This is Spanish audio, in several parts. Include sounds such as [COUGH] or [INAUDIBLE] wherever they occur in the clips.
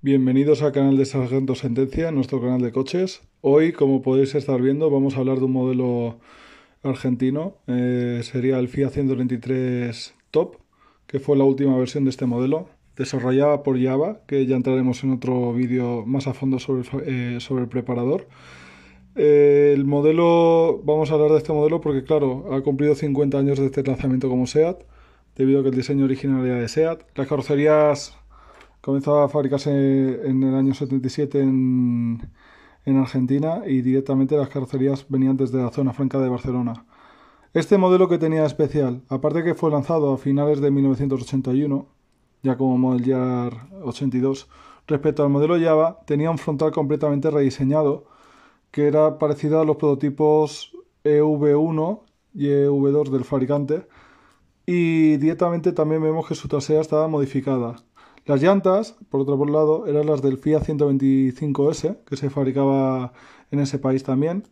Bienvenidos al canal de Sargento Sentencia, nuestro canal de coches. Hoy, como podéis estar viendo, vamos a hablar de un modelo argentino. Eh, sería el Fiat 123 Top, que fue la última versión de este modelo. Desarrollada por Java, que ya entraremos en otro vídeo más a fondo sobre, el eh, preparador. Eh, el modelo, vamos a hablar de este modelo porque, claro, ha cumplido 50 años desde el lanzamiento como SEAT, debido a que el diseño original era de SEAT. Las carrocerías Comenzaba a fabricarse en el año 77 en, Argentina y directamente las carrocerías venían desde la zona franca de Barcelona. Este modelo que tenía especial, aparte que fue lanzado a finales de 1981, ya como Model 82, respecto al modelo Java, tenía un frontal completamente rediseñado que era parecido a los prototipos EV1 y EV2 del fabricante y directamente también vemos que su trasera estaba modificada. Las llantas, por otro lado, eran las del Fiat 125S, que se fabricaba en ese país también.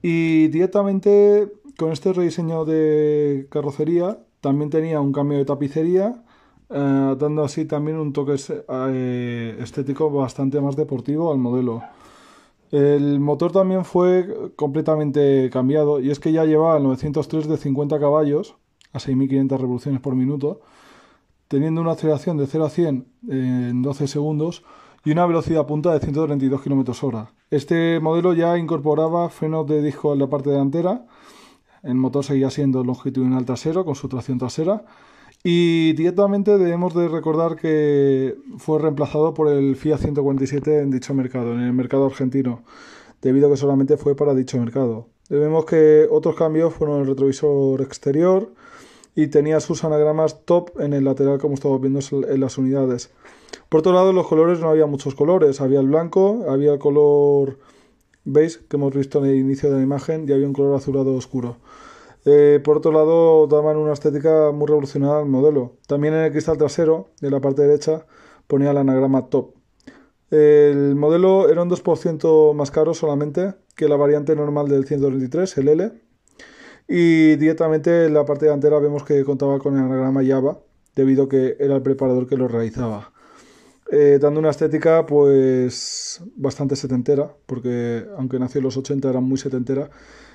Y directamente con este rediseño de carrocería también tenía un cambio de tapicería, eh, dando así también un toque eh, estético bastante más deportivo al modelo. El motor también fue completamente cambiado y es que ya llevaba el 903 de 50 caballos a 6.500 revoluciones por minuto teniendo una aceleración de 0 a 100 en 12 segundos y una velocidad punta de 132 km hora. Este modelo ya incorporaba frenos de disco en la parte delantera, el motor seguía siendo longitudinal trasero con su tracción trasera y directamente debemos de recordar que fue reemplazado por el Fiat 147 en dicho mercado, en el mercado argentino, debido a que solamente fue para dicho mercado. Debemos que otros cambios fueron el retrovisor exterior, y tenía sus anagramas top en el lateral, como estamos viendo en las unidades. Por otro lado, los colores no había muchos colores, había el blanco, había el color beige, que hemos visto en el inicio de la imagen y había un color azulado oscuro. Eh, por otro lado, daban una estética muy revolucionada al modelo. También en el cristal trasero, de la parte derecha, ponía el anagrama top. El modelo era un 2% más caro solamente que la variante normal del 123, el L, y directamente en la parte delantera vemos que contaba con el anagrama Java, debido a que era el preparador que lo realizaba. Eh, dando una estética pues bastante setentera, porque aunque nació en los 80 era muy setentera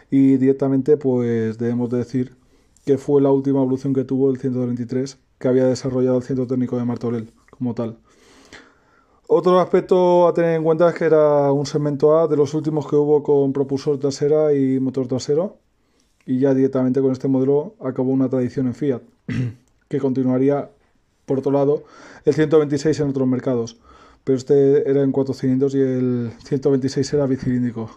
y directamente pues debemos decir que fue la última evolución que tuvo el 123 que había desarrollado el Centro Técnico de Martorell como tal. Otro aspecto a tener en cuenta es que era un segmento A de los últimos que hubo con propulsor trasera y motor trasero y ya directamente con este modelo acabó una tradición en Fiat, [CLEARS THROAT] que continuaría, por otro lado, el 126 en otros mercados, pero este era en 400 y el 126 era bicilíndrico.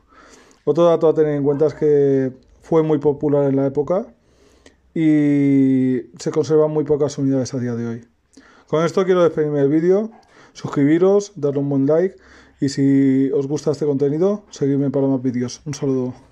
Otro dato a tener en cuenta es que fue muy popular en la época y se conservan muy pocas unidades a día de hoy. Con esto quiero despedirme del vídeo, suscribiros, darle un buen like y si os gusta este contenido, seguidme para más vídeos. Un saludo.